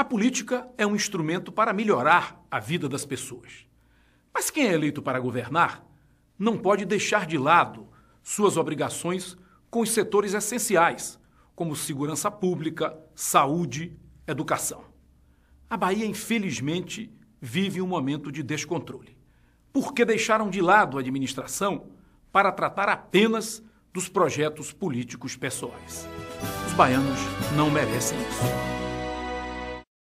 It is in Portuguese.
A política é um instrumento para melhorar a vida das pessoas. Mas quem é eleito para governar não pode deixar de lado suas obrigações com os setores essenciais, como segurança pública, saúde, educação. A Bahia, infelizmente, vive um momento de descontrole. Porque deixaram de lado a administração para tratar apenas dos projetos políticos pessoais. Os baianos não merecem isso.